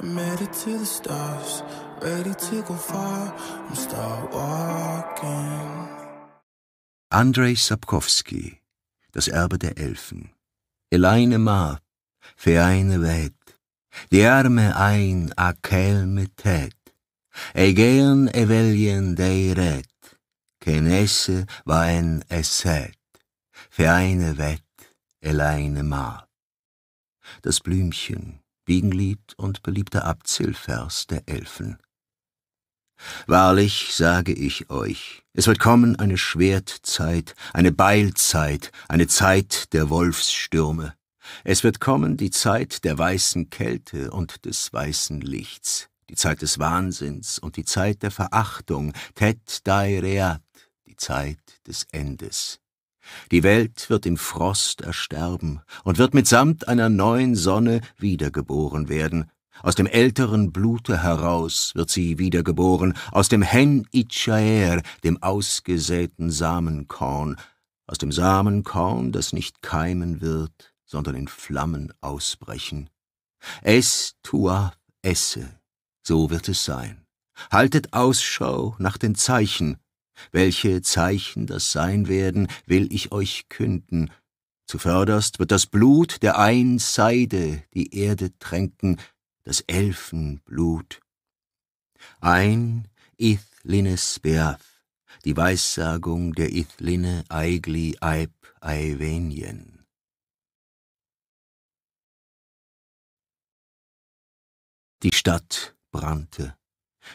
I'm headed to the stars, ready to go far. I'm start walking. Andrei Sapkowski, das Erbe der Elfen. Eleine Ma, für eine Welt. Die Arme ein, a kelme tät. Egeen evelien Deiret. Kenesse war ein Esset. Für eine Welt, Eleine Ma. Das Blümchen, Wiegenlied und beliebter Abzählvers der Elfen. Wahrlich sage ich euch, es wird kommen eine Schwertzeit, eine Beilzeit, eine Zeit der Wolfsstürme. Es wird kommen die Zeit der weißen Kälte und des weißen Lichts, die Zeit des Wahnsinns und die Zeit der Verachtung, tet dai reat, die Zeit des Endes. Die Welt wird im Frost ersterben und wird mitsamt einer neuen Sonne wiedergeboren werden. Aus dem älteren Blute heraus wird sie wiedergeboren, aus dem Hen Ichaer, dem ausgesäten Samenkorn, aus dem Samenkorn, das nicht keimen wird, sondern in Flammen ausbrechen. Es tua esse, so wird es sein. Haltet Ausschau nach den Zeichen, welche Zeichen das sein werden, will ich euch künden. Zuvörderst wird das Blut der Einseide die Erde tränken, das Elfenblut. Ein Ithlines Beaf, die Weissagung der Ithline Aigli Aib Aivenien. Die Stadt brannte.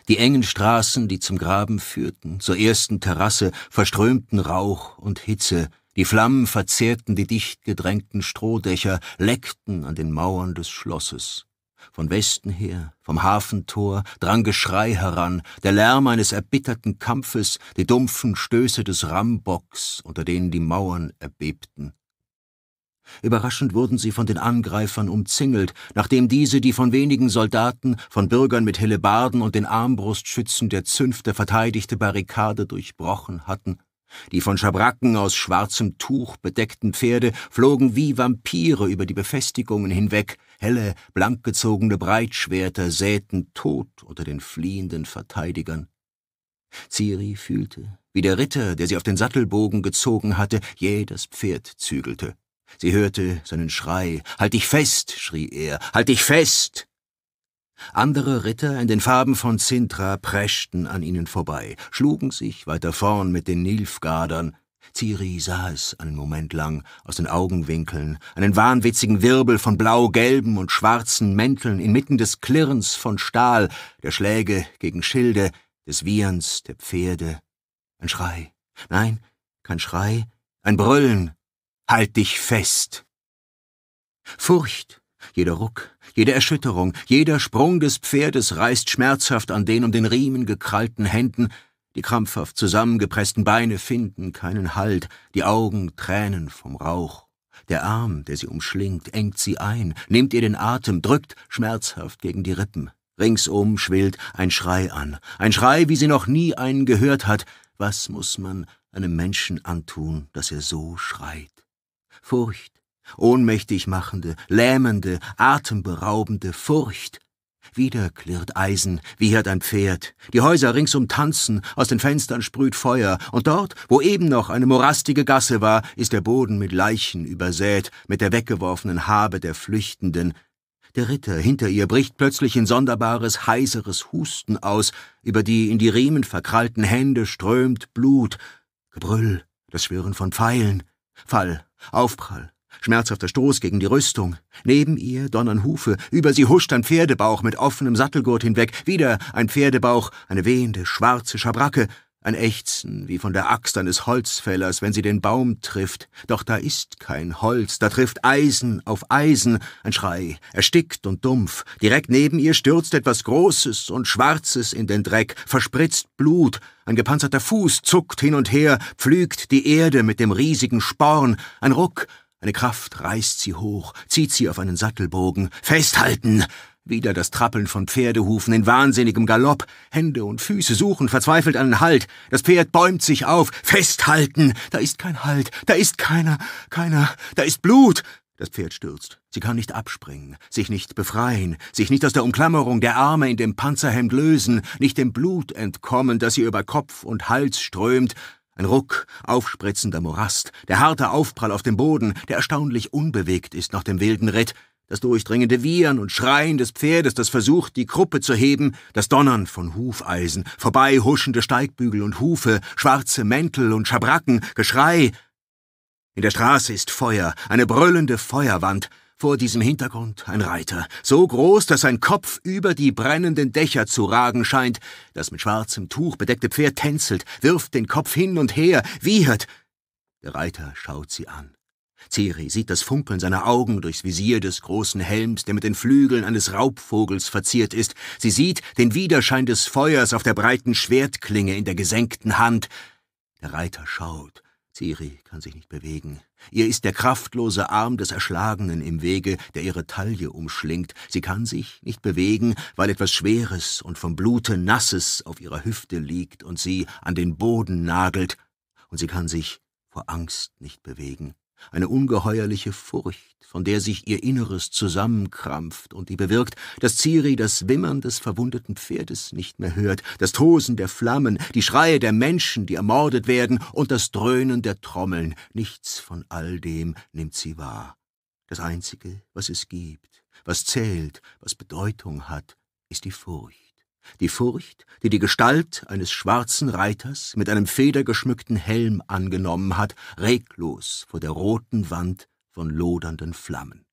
Die engen Straßen, die zum Graben führten, zur ersten Terrasse, verströmten Rauch und Hitze, die Flammen verzehrten die dicht gedrängten Strohdächer, leckten an den Mauern des Schlosses. Von Westen her, vom Hafentor, drang Geschrei heran, der Lärm eines erbitterten Kampfes, die dumpfen Stöße des Rambocks, unter denen die Mauern erbebten. Überraschend wurden sie von den Angreifern umzingelt, nachdem diese die von wenigen Soldaten, von Bürgern mit Hellebarden und den Armbrustschützen der Zünfte verteidigte Barrikade durchbrochen hatten. Die von Schabracken aus schwarzem Tuch bedeckten Pferde flogen wie Vampire über die Befestigungen hinweg, helle, blankgezogene Breitschwerter säten Tod unter den fliehenden Verteidigern. Ciri fühlte, wie der Ritter, der sie auf den Sattelbogen gezogen hatte, jäh das Pferd zügelte. Sie hörte seinen Schrei. Halt dich fest, schrie er, halt dich fest! Andere Ritter in den Farben von Sintra preschten an ihnen vorbei, schlugen sich weiter vorn mit den Nilfgardern. Ciri sah es einen Moment lang aus den Augenwinkeln, einen wahnwitzigen Wirbel von blau-gelben und schwarzen Mänteln inmitten des Klirrens von Stahl, der Schläge gegen Schilde, des Wieherns der Pferde. Ein Schrei. Nein, kein Schrei, ein Brüllen, Halt dich fest! Furcht, jeder Ruck, jede Erschütterung, jeder Sprung des Pferdes reißt schmerzhaft an den um den Riemen gekrallten Händen, die krampfhaft zusammengepressten Beine finden keinen Halt, die Augen tränen vom Rauch. Der Arm, der sie umschlingt, engt sie ein, nimmt ihr den Atem, drückt schmerzhaft gegen die Rippen. Ringsum schwillt ein Schrei an, ein Schrei, wie sie noch nie einen gehört hat. Was muss man einem Menschen antun, dass er so schreit? Furcht, ohnmächtig machende, lähmende, atemberaubende Furcht. Wieder klirrt Eisen, wie ein Pferd. Die Häuser ringsum tanzen, aus den Fenstern sprüht Feuer, und dort, wo eben noch eine morastige Gasse war, ist der Boden mit Leichen übersät, mit der weggeworfenen Habe der Flüchtenden. Der Ritter hinter ihr bricht plötzlich in sonderbares, heiseres Husten aus, über die in die Riemen verkrallten Hände strömt Blut, Gebrüll, das Schwirren von Pfeilen, Fall, Aufprall, schmerzhafter Stoß gegen die Rüstung. Neben ihr donnern Hufe, über sie huscht ein Pferdebauch mit offenem Sattelgurt hinweg, wieder ein Pferdebauch, eine wehende, schwarze Schabracke, ein Ächzen wie von der Axt eines Holzfällers, wenn sie den Baum trifft. Doch da ist kein Holz, da trifft Eisen auf Eisen, ein Schrei, erstickt und dumpf. Direkt neben ihr stürzt etwas Großes und Schwarzes in den Dreck, verspritzt Blut, ein gepanzerter Fuß zuckt hin und her, pflügt die Erde mit dem riesigen Sporn, ein Ruck, eine Kraft reißt sie hoch, zieht sie auf einen Sattelbogen. Festhalten! Wieder das Trappeln von Pferdehufen in wahnsinnigem Galopp. Hände und Füße suchen verzweifelt einen Halt. Das Pferd bäumt sich auf. Festhalten! Da ist kein Halt. Da ist keiner. Keiner. Da ist Blut. Das Pferd stürzt. Sie kann nicht abspringen, sich nicht befreien, sich nicht aus der Umklammerung der Arme in dem Panzerhemd lösen, nicht dem Blut entkommen, das ihr über Kopf und Hals strömt. Ein Ruck, aufspritzender Morast, der harte Aufprall auf dem Boden, der erstaunlich unbewegt ist nach dem wilden Ritt das durchdringende Wiehern und Schreien des Pferdes, das versucht, die Kruppe zu heben, das Donnern von Hufeisen, vorbei huschende Steigbügel und Hufe, schwarze Mäntel und Schabracken, Geschrei. In der Straße ist Feuer, eine brüllende Feuerwand, vor diesem Hintergrund ein Reiter, so groß, dass sein Kopf über die brennenden Dächer zu ragen scheint. Das mit schwarzem Tuch bedeckte Pferd tänzelt, wirft den Kopf hin und her, wiehert. Der Reiter schaut sie an. Ciri sieht das Funkeln seiner Augen durchs Visier des großen Helms, der mit den Flügeln eines Raubvogels verziert ist. Sie sieht den Widerschein des Feuers auf der breiten Schwertklinge in der gesenkten Hand. Der Reiter schaut. Ciri kann sich nicht bewegen. Ihr ist der kraftlose Arm des Erschlagenen im Wege, der ihre Taille umschlingt. Sie kann sich nicht bewegen, weil etwas Schweres und vom Blute Nasses auf ihrer Hüfte liegt und sie an den Boden nagelt. Und sie kann sich vor Angst nicht bewegen eine ungeheuerliche Furcht, von der sich ihr Inneres zusammenkrampft und die bewirkt, dass Ciri das Wimmern des verwundeten Pferdes nicht mehr hört, das Tosen der Flammen, die Schreie der Menschen, die ermordet werden, und das Dröhnen der Trommeln. Nichts von all dem nimmt sie wahr. Das Einzige, was es gibt, was zählt, was Bedeutung hat, ist die Furcht die Furcht, die die Gestalt eines schwarzen Reiters mit einem federgeschmückten Helm angenommen hat, reglos vor der roten Wand von lodernden Flammen.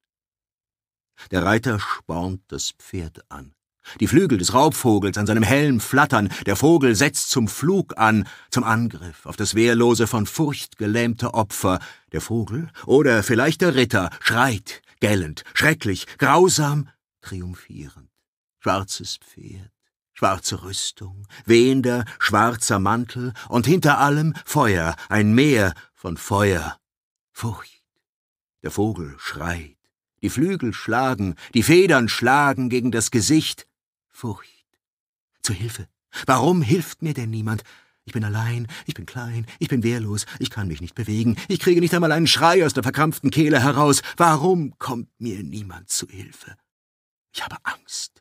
Der Reiter spornt das Pferd an. Die Flügel des Raubvogels an seinem Helm flattern, der Vogel setzt zum Flug an, zum Angriff auf das wehrlose, von Furcht gelähmte Opfer. Der Vogel oder vielleicht der Ritter schreit, gellend, schrecklich, grausam, triumphierend. Schwarzes Pferd, Schwarze Rüstung, wehender, schwarzer Mantel und hinter allem Feuer, ein Meer von Feuer. Furcht. Der Vogel schreit, die Flügel schlagen, die Federn schlagen gegen das Gesicht. Furcht. Zu Hilfe. Warum hilft mir denn niemand? Ich bin allein, ich bin klein, ich bin wehrlos, ich kann mich nicht bewegen, ich kriege nicht einmal einen Schrei aus der verkrampften Kehle heraus. Warum kommt mir niemand zu Hilfe? Ich habe Angst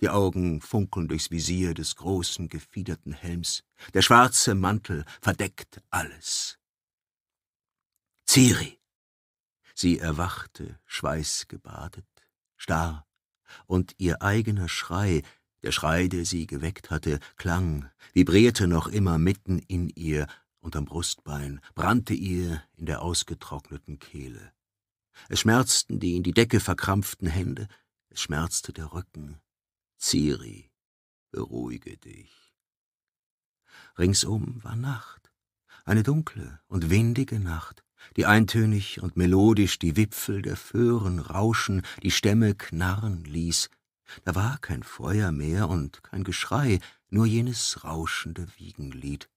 die Augen funkeln durchs Visier des großen, gefiederten Helms. Der schwarze Mantel verdeckt alles. Ciri! Sie erwachte, schweißgebadet, starr, und ihr eigener Schrei, der Schrei, der sie geweckt hatte, klang, vibrierte noch immer mitten in ihr, unterm Brustbein, brannte ihr in der ausgetrockneten Kehle. Es schmerzten die in die Decke verkrampften Hände, es schmerzte der Rücken, Ziri, beruhige dich. Ringsum war Nacht, eine dunkle und windige Nacht, die eintönig und melodisch die Wipfel der Föhren rauschen, die Stämme knarren ließ. Da war kein Feuer mehr und kein Geschrei, nur jenes rauschende Wiegenlied.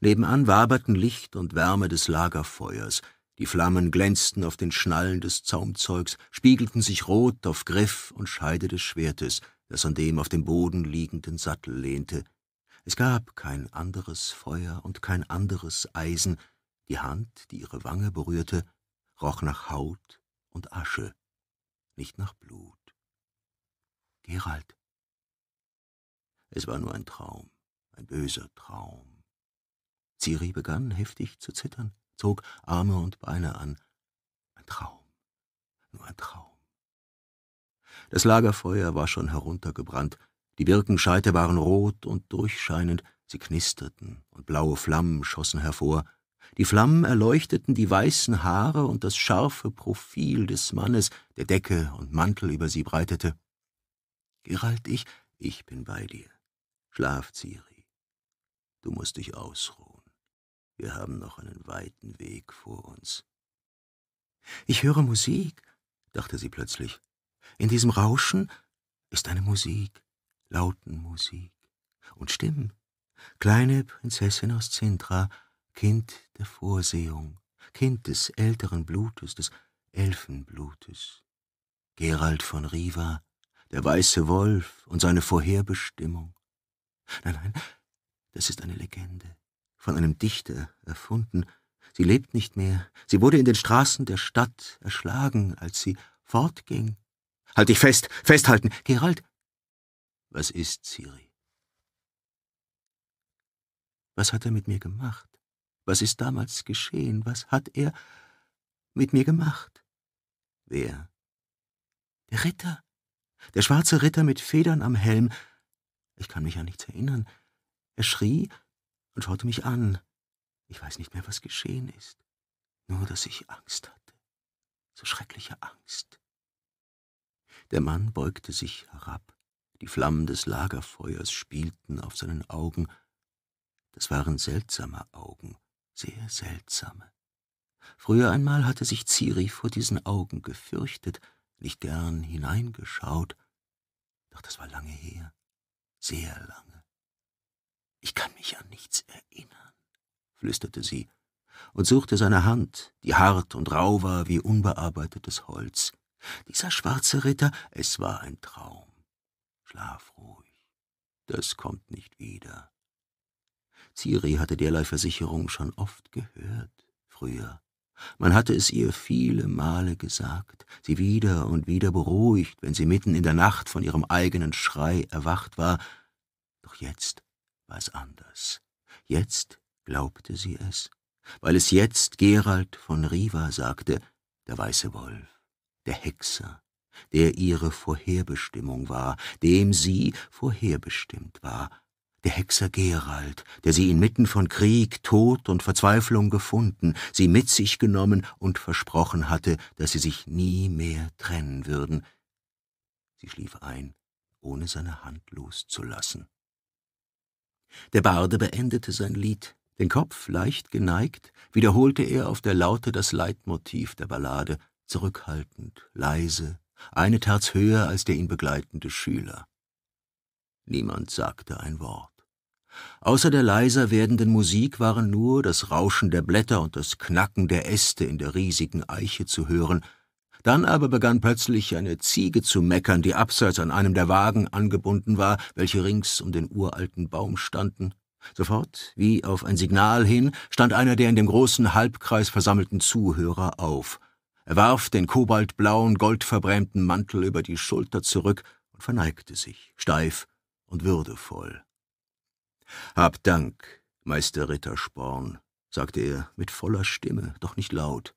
Nebenan waberten Licht und Wärme des Lagerfeuers, die Flammen glänzten auf den Schnallen des Zaumzeugs, spiegelten sich rot auf Griff und Scheide des Schwertes, das an dem auf dem Boden liegenden Sattel lehnte. Es gab kein anderes Feuer und kein anderes Eisen. Die Hand, die ihre Wange berührte, roch nach Haut und Asche, nicht nach Blut. Gerald. Es war nur ein Traum, ein böser Traum. Ciri begann heftig zu zittern, zog Arme und Beine an. Ein Traum, nur ein Traum. Das Lagerfeuer war schon heruntergebrannt, die Birkenscheite waren rot und durchscheinend, sie knisterten und blaue Flammen schossen hervor. Die Flammen erleuchteten die weißen Haare und das scharfe Profil des Mannes, der Decke und Mantel über sie breitete. Gerald, ich, ich bin bei dir. Schlaf, Ziri. Du musst dich ausruhen. Wir haben noch einen weiten Weg vor uns. Ich höre Musik, dachte sie plötzlich. In diesem Rauschen ist eine Musik, Lautenmusik und Stimmen. Kleine Prinzessin aus Zintra, Kind der Vorsehung, Kind des älteren Blutes, des Elfenblutes. Gerald von Riva, der weiße Wolf und seine Vorherbestimmung. Nein, nein, das ist eine Legende, von einem Dichter erfunden. Sie lebt nicht mehr, sie wurde in den Straßen der Stadt erschlagen, als sie fortging. Halt dich fest, festhalten. Gerald! Was ist, Siri? Was hat er mit mir gemacht? Was ist damals geschehen? Was hat er mit mir gemacht? Wer? Der Ritter. Der schwarze Ritter mit Federn am Helm. Ich kann mich an nichts erinnern. Er schrie und schaute mich an. Ich weiß nicht mehr, was geschehen ist. Nur, dass ich Angst hatte. So schreckliche Angst. Der Mann beugte sich herab. Die Flammen des Lagerfeuers spielten auf seinen Augen. Das waren seltsame Augen, sehr seltsame. Früher einmal hatte sich Ciri vor diesen Augen gefürchtet, nicht gern hineingeschaut, doch das war lange her, sehr lange. Ich kann mich an nichts erinnern, flüsterte sie und suchte seine Hand, die hart und rau war wie unbearbeitetes Holz. Dieser schwarze Ritter, es war ein Traum. Schlaf ruhig, das kommt nicht wieder. Ciri hatte derlei Versicherungen schon oft gehört, früher. Man hatte es ihr viele Male gesagt, sie wieder und wieder beruhigt, wenn sie mitten in der Nacht von ihrem eigenen Schrei erwacht war. Doch jetzt war es anders. Jetzt glaubte sie es, weil es jetzt Gerald von Riva sagte, der weiße Wolf der Hexer, der ihre Vorherbestimmung war, dem sie vorherbestimmt war, der Hexer Gerald, der sie inmitten von Krieg, Tod und Verzweiflung gefunden, sie mit sich genommen und versprochen hatte, dass sie sich nie mehr trennen würden. Sie schlief ein, ohne seine Hand loszulassen. Der Barde beendete sein Lied. Den Kopf leicht geneigt, wiederholte er auf der Laute das Leitmotiv der Ballade zurückhaltend, leise, eine Terz höher als der ihn begleitende Schüler. Niemand sagte ein Wort. Außer der leiser werdenden Musik waren nur das Rauschen der Blätter und das Knacken der Äste in der riesigen Eiche zu hören, dann aber begann plötzlich eine Ziege zu meckern, die abseits an einem der Wagen angebunden war, welche rings um den uralten Baum standen. Sofort, wie auf ein Signal hin, stand einer der in dem großen Halbkreis versammelten Zuhörer auf – warf den kobaltblauen, goldverbrämten Mantel über die Schulter zurück und verneigte sich, steif und würdevoll. Hab Dank, Meister Rittersporn, sagte er mit voller Stimme, doch nicht laut.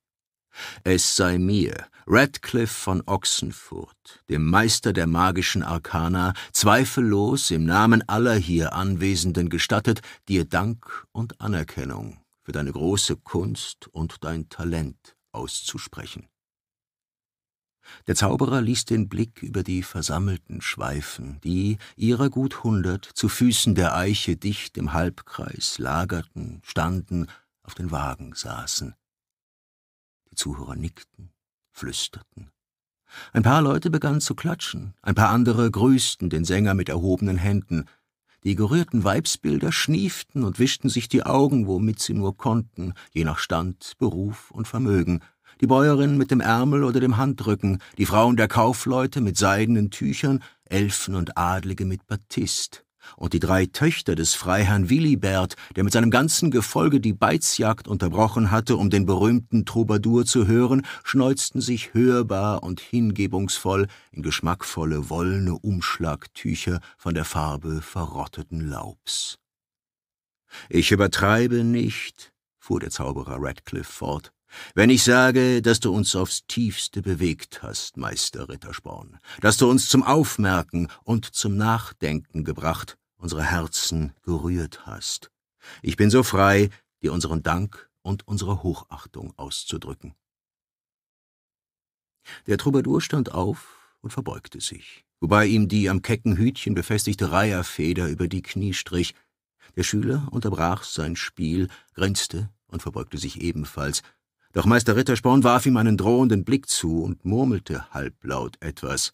Es sei mir, Radcliffe von Ochsenfurt, dem Meister der magischen Arkana, zweifellos im Namen aller hier Anwesenden gestattet, dir Dank und Anerkennung für deine große Kunst und dein Talent auszusprechen. Der Zauberer ließ den Blick über die Versammelten schweifen, die, ihrer gut hundert, zu Füßen der Eiche dicht im Halbkreis lagerten, standen, auf den Wagen saßen. Die Zuhörer nickten, flüsterten. Ein paar Leute begannen zu klatschen, ein paar andere grüßten den Sänger mit erhobenen Händen, die gerührten Weibsbilder schnieften und wischten sich die Augen, womit sie nur konnten, je nach Stand, Beruf und Vermögen, die Bäuerin mit dem Ärmel oder dem Handrücken, die Frauen der Kaufleute mit seidenen Tüchern, Elfen und Adlige mit Batist und die drei Töchter des Freiherrn Willibert, der mit seinem ganzen Gefolge die Beizjagd unterbrochen hatte, um den berühmten Troubadour zu hören, schneuzten sich hörbar und hingebungsvoll in geschmackvolle wollene Umschlagtücher von der Farbe verrotteten Laubs. Ich übertreibe nicht, fuhr der Zauberer Radcliffe fort, wenn ich sage, dass du uns aufs tiefste bewegt hast, Meister Rittersporn, dass du uns zum Aufmerken und zum Nachdenken gebracht, unsere Herzen gerührt hast. Ich bin so frei, dir unseren Dank und unsere Hochachtung auszudrücken. Der Troubadour stand auf und verbeugte sich, wobei ihm die am kecken Hütchen befestigte Reiherfeder über die Knie strich. Der Schüler unterbrach sein Spiel, grenzte und verbeugte sich ebenfalls, doch Meister Rittersporn warf ihm einen drohenden Blick zu und murmelte halblaut etwas.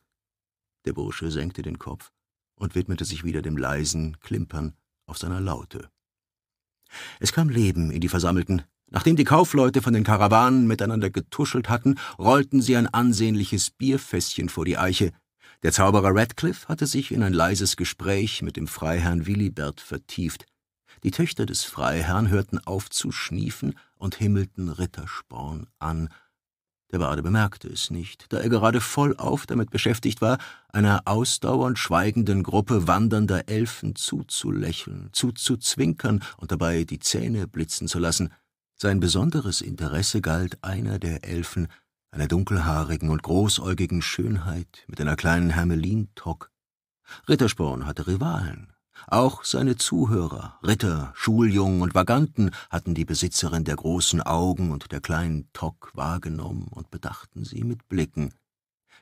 Der Bursche senkte den Kopf und widmete sich wieder dem leisen Klimpern auf seiner Laute. Es kam Leben in die Versammelten. Nachdem die Kaufleute von den Karawanen miteinander getuschelt hatten, rollten sie ein ansehnliches Bierfässchen vor die Eiche. Der Zauberer Radcliffe hatte sich in ein leises Gespräch mit dem Freiherrn Willibert vertieft. Die Töchter des Freiherrn hörten auf zu schniefen und himmelten Rittersporn an. Der Bade bemerkte es nicht, da er gerade vollauf damit beschäftigt war, einer ausdauernd schweigenden Gruppe wandernder Elfen zuzulächeln, zuzuzwinkern und dabei die Zähne blitzen zu lassen. Sein besonderes Interesse galt einer der Elfen, einer dunkelhaarigen und großäugigen Schönheit mit einer kleinen Hermelintock. Rittersporn hatte Rivalen, auch seine Zuhörer, Ritter, Schuljungen und Vaganten, hatten die Besitzerin der großen Augen und der kleinen Tock wahrgenommen und bedachten sie mit Blicken.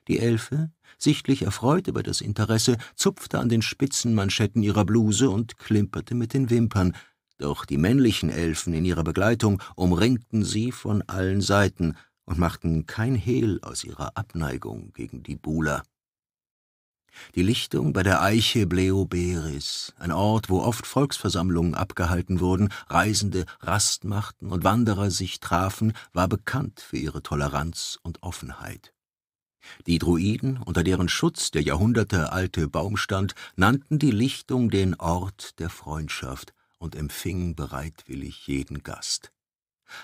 Die Elfe, sichtlich erfreut über das Interesse, zupfte an den Spitzenmanschetten ihrer Bluse und klimperte mit den Wimpern, doch die männlichen Elfen in ihrer Begleitung umringten sie von allen Seiten und machten kein Hehl aus ihrer Abneigung gegen die Buhler. Die Lichtung bei der Eiche Bleoberis, ein Ort, wo oft Volksversammlungen abgehalten wurden, Reisende Rast machten und Wanderer sich trafen, war bekannt für ihre Toleranz und Offenheit. Die Druiden, unter deren Schutz der jahrhundertealte Baum stand, nannten die Lichtung den Ort der Freundschaft und empfingen bereitwillig jeden Gast.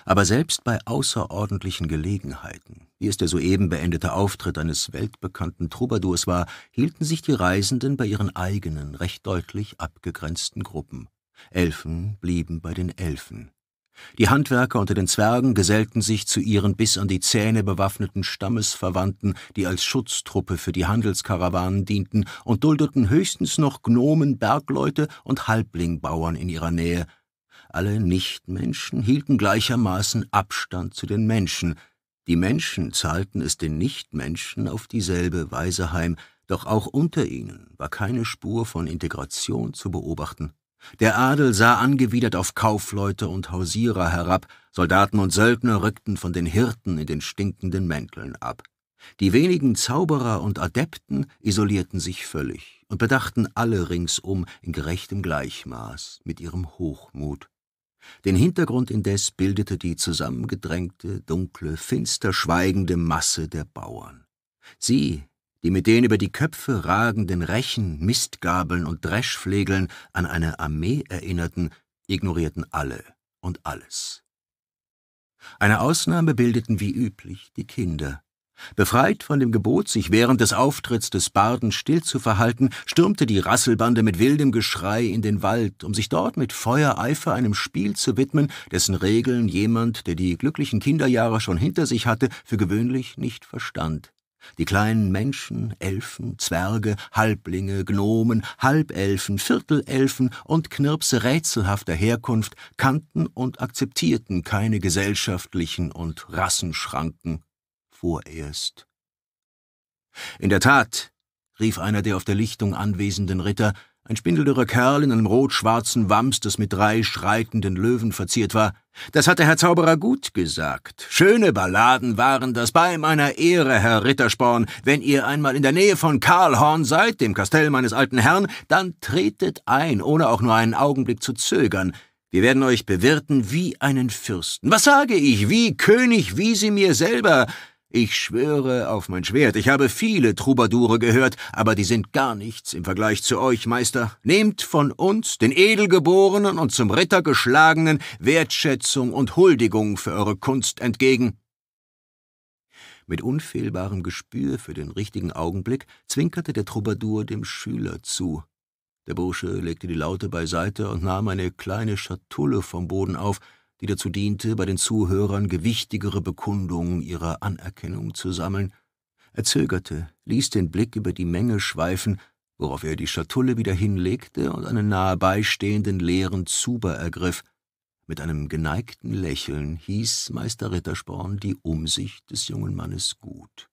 Aber selbst bei außerordentlichen Gelegenheiten, wie es der soeben beendete Auftritt eines weltbekannten Troubadours war, hielten sich die Reisenden bei ihren eigenen, recht deutlich abgegrenzten Gruppen. Elfen blieben bei den Elfen. Die Handwerker unter den Zwergen gesellten sich zu ihren bis an die Zähne bewaffneten Stammesverwandten, die als Schutztruppe für die Handelskarawanen dienten und duldeten höchstens noch Gnomen, Bergleute und Halblingbauern in ihrer Nähe, alle Nichtmenschen hielten gleichermaßen Abstand zu den Menschen. Die Menschen zahlten es den Nichtmenschen auf dieselbe Weise heim, doch auch unter ihnen war keine Spur von Integration zu beobachten. Der Adel sah angewidert auf Kaufleute und Hausierer herab, Soldaten und Söldner rückten von den Hirten in den stinkenden Mänteln ab. Die wenigen Zauberer und Adepten isolierten sich völlig und bedachten alle ringsum in gerechtem Gleichmaß mit ihrem Hochmut. Den Hintergrund indes bildete die zusammengedrängte, dunkle, finster schweigende Masse der Bauern. Sie, die mit den über die Köpfe ragenden Rechen, Mistgabeln und Dreschflegeln an eine Armee erinnerten, ignorierten alle und alles. Eine Ausnahme bildeten wie üblich die Kinder, Befreit von dem Gebot, sich während des Auftritts des Barden still zu verhalten, stürmte die Rasselbande mit wildem Geschrei in den Wald, um sich dort mit Feuereifer einem Spiel zu widmen, dessen Regeln jemand, der die glücklichen Kinderjahre schon hinter sich hatte, für gewöhnlich nicht verstand. Die kleinen Menschen, Elfen, Zwerge, Halblinge, Gnomen, Halbelfen, Viertelelfen und Knirpse rätselhafter Herkunft kannten und akzeptierten keine gesellschaftlichen und Rassenschranken vorerst. In der Tat, rief einer der auf der Lichtung anwesenden Ritter, ein spindeldürrer Kerl in einem rot-schwarzen Wams, das mit drei schreitenden Löwen verziert war. Das hat der Herr Zauberer gut gesagt. Schöne Balladen waren das bei meiner Ehre, Herr Rittersporn. Wenn ihr einmal in der Nähe von Karlhorn seid, dem Kastell meines alten Herrn, dann tretet ein, ohne auch nur einen Augenblick zu zögern. Wir werden euch bewirten wie einen Fürsten. Was sage ich, wie König, wie sie mir selber. Ich schwöre auf mein Schwert, ich habe viele Troubadoure gehört, aber die sind gar nichts im Vergleich zu euch, Meister. Nehmt von uns, den Edelgeborenen und zum Ritter geschlagenen, Wertschätzung und Huldigung für eure Kunst entgegen. Mit unfehlbarem Gespür für den richtigen Augenblick zwinkerte der Troubadour dem Schüler zu. Der Bursche legte die Laute beiseite und nahm eine kleine Schatulle vom Boden auf, die dazu diente, bei den Zuhörern gewichtigere Bekundungen ihrer Anerkennung zu sammeln. Er zögerte, ließ den Blick über die Menge schweifen, worauf er die Schatulle wieder hinlegte und einen nahebeistehenden leeren Zuber ergriff. Mit einem geneigten Lächeln hieß Meister Rittersporn die Umsicht des jungen Mannes gut.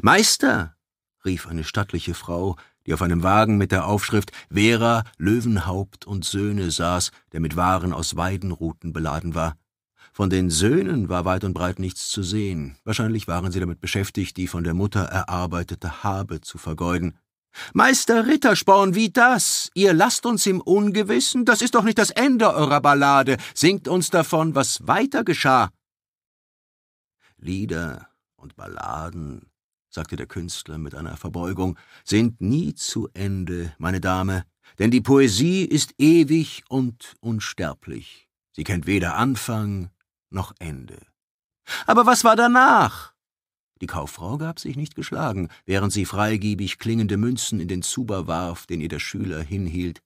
Meister, rief eine stattliche Frau, die auf einem Wagen mit der Aufschrift Vera, Löwenhaupt und Söhne saß, der mit Waren aus Weidenruten beladen war. Von den Söhnen war weit und breit nichts zu sehen. Wahrscheinlich waren sie damit beschäftigt, die von der Mutter erarbeitete Habe zu vergeuden. Meister Rittersporn, wie das? Ihr lasst uns im Ungewissen? Das ist doch nicht das Ende eurer Ballade. Singt uns davon, was weiter geschah. Lieder und Balladen sagte der Künstler mit einer Verbeugung, sind nie zu Ende, meine Dame, denn die Poesie ist ewig und unsterblich. Sie kennt weder Anfang noch Ende. Aber was war danach? Die Kauffrau gab sich nicht geschlagen, während sie freigebig klingende Münzen in den Zuber warf, den ihr der Schüler hinhielt.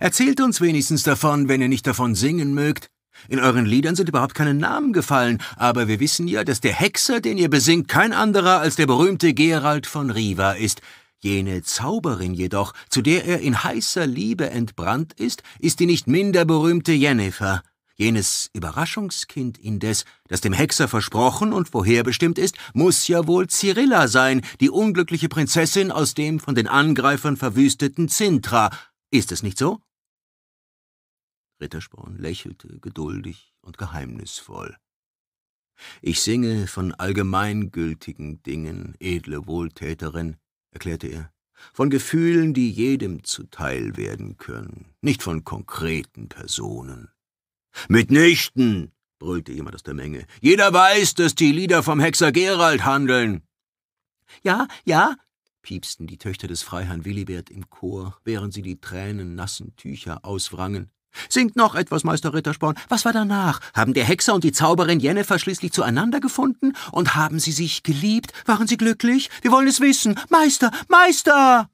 Erzählt uns wenigstens davon, wenn ihr nicht davon singen mögt, in euren Liedern sind überhaupt keine Namen gefallen, aber wir wissen ja, dass der Hexer, den ihr besingt, kein anderer als der berühmte Gerald von Riva ist. Jene Zauberin jedoch, zu der er in heißer Liebe entbrannt ist, ist die nicht minder berühmte Jennifer. Jenes Überraschungskind indes, das dem Hexer versprochen und vorherbestimmt ist, muss ja wohl Cyrilla sein, die unglückliche Prinzessin aus dem von den Angreifern verwüsteten Zintra. Ist es nicht so? Wettersporn lächelte geduldig und geheimnisvoll. Ich singe von allgemeingültigen Dingen, edle Wohltäterin, erklärte er, von Gefühlen, die jedem zuteil werden können, nicht von konkreten Personen. Mitnichten, brüllte jemand aus der Menge, jeder weiß, dass die Lieder vom Hexer Gerald handeln. Ja, ja, piepsten die Töchter des Freiherrn Willibert im Chor, während sie die tränennassen Tücher auswrangen, Singt noch etwas, Meister Rittersporn. Was war danach? Haben der Hexer und die Zauberin Jennifer schließlich zueinander gefunden? Und haben sie sich geliebt? Waren sie glücklich? Wir wollen es wissen. Meister, Meister!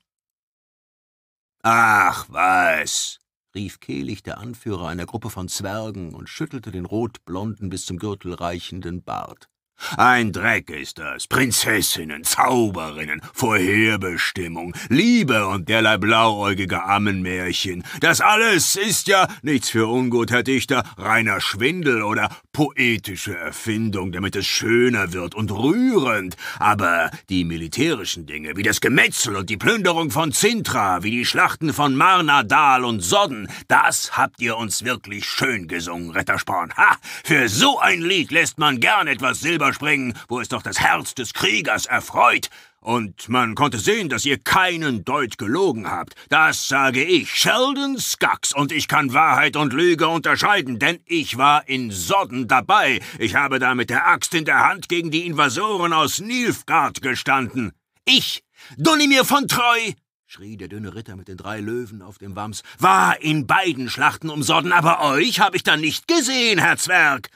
Ach was! rief kehlig der Anführer einer Gruppe von Zwergen, und schüttelte den rotblonden, bis zum Gürtel reichenden Bart. Ein Dreck ist das. Prinzessinnen, Zauberinnen, Vorherbestimmung, Liebe und derlei blauäugige Ammenmärchen. Das alles ist ja, nichts für ungut, Herr Dichter, reiner Schwindel oder poetische Erfindung, damit es schöner wird und rührend, aber die militärischen Dinge, wie das Gemetzel und die Plünderung von Zintra, wie die Schlachten von Marnadal und Sodden, das habt ihr uns wirklich schön gesungen, Rittersporn. Ha! Für so ein Lied lässt man gern etwas Silber springen, wo es doch das Herz des Kriegers erfreut. Und man konnte sehen, dass ihr keinen Deut gelogen habt. Das sage ich, Sheldon Scucks, und ich kann Wahrheit und Lüge unterscheiden, denn ich war in Sodden dabei. Ich habe da mit der Axt in der Hand gegen die Invasoren aus Nilfgaard gestanden. Ich, Dunimir von Treu, schrie der dünne Ritter mit den drei Löwen auf dem Wams, war in beiden Schlachten um Sodden, aber euch habe ich da nicht gesehen, Herr Zwerg,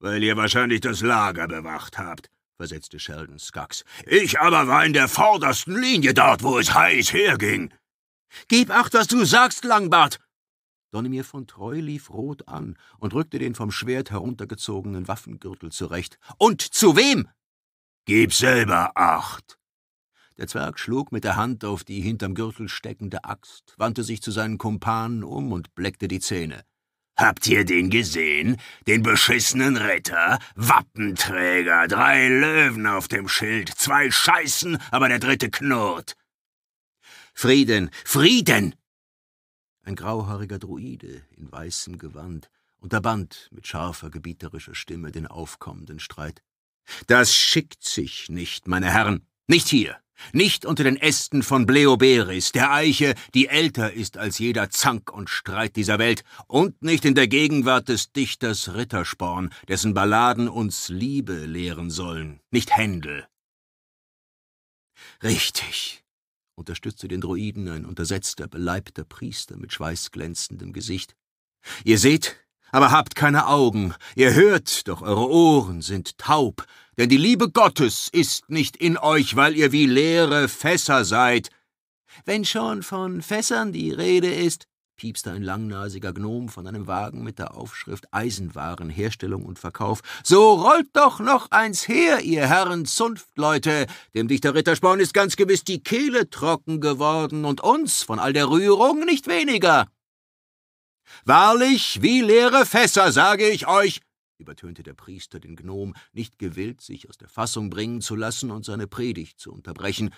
weil ihr wahrscheinlich das Lager bewacht habt versetzte Sheldon Skaggs. Ich aber war in der vordersten Linie dort, wo es heiß herging. Gib acht, was du sagst, Langbart! Donnemir von Treu lief rot an und rückte den vom Schwert heruntergezogenen Waffengürtel zurecht. Und zu wem? Gib selber acht! Der Zwerg schlug mit der Hand auf die hinterm Gürtel steckende Axt, wandte sich zu seinen Kumpanen um und bleckte die Zähne. Habt ihr den gesehen? Den beschissenen Ritter? Wappenträger, drei Löwen auf dem Schild, zwei scheißen, aber der dritte knurrt. Frieden, Frieden! Ein grauhaariger Druide in weißem Gewand unterband mit scharfer, gebieterischer Stimme den aufkommenden Streit. Das schickt sich nicht, meine Herren, nicht hier. Nicht unter den Ästen von Bleoberis, der Eiche, die älter ist als jeder Zank und Streit dieser Welt, und nicht in der Gegenwart des Dichters Rittersporn, dessen Balladen uns Liebe lehren sollen, nicht Händel. Richtig, unterstützte den Druiden ein untersetzter, beleibter Priester mit schweißglänzendem Gesicht. Ihr seht, aber habt keine Augen, ihr hört, doch eure Ohren sind taub, denn die Liebe Gottes ist nicht in euch, weil ihr wie leere Fässer seid. Wenn schon von Fässern die Rede ist, piepste ein langnasiger Gnom von einem Wagen mit der Aufschrift Eisenwaren, Herstellung und Verkauf, so rollt doch noch eins her, ihr Herren Zunftleute, dem Dichter Rittersporn ist ganz gewiss die Kehle trocken geworden und uns von all der Rührung nicht weniger. Wahrlich, wie leere Fässer, sage ich euch, übertönte der Priester den Gnom, nicht gewillt, sich aus der Fassung bringen zu lassen und seine Predigt zu unterbrechen.